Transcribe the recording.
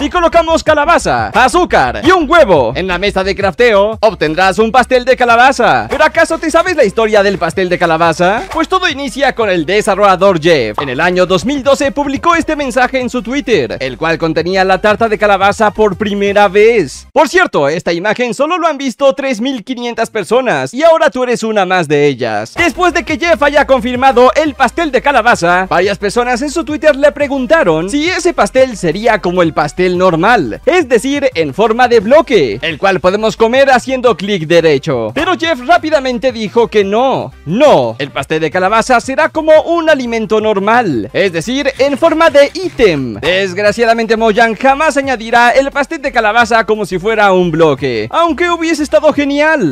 Si colocamos calabaza, azúcar y un huevo en la mesa de crafteo, obtendrás un pastel de calabaza. ¿Pero acaso te sabes la historia del pastel de calabaza? Pues todo inicia con el desarrollador Jeff. En el año 2012 publicó este mensaje en su Twitter, el cual contenía la tarta de calabaza por primera vez. Por cierto, esta imagen solo lo han visto 3.500 personas y ahora tú eres una más de ellas. Después de que Jeff haya confirmado el pastel de calabaza, varias personas en su Twitter le preguntaron si ese pastel sería como el pastel normal, es decir, en forma de bloque, el cual podemos comer haciendo clic derecho. Pero Jeff rápidamente dijo que no, no, el pastel de calabaza será como un alimento normal, es decir, en forma de ítem. Desgraciadamente Mojang jamás añadirá el pastel de calabaza como si fuera un bloque, aunque hubiese estado genial.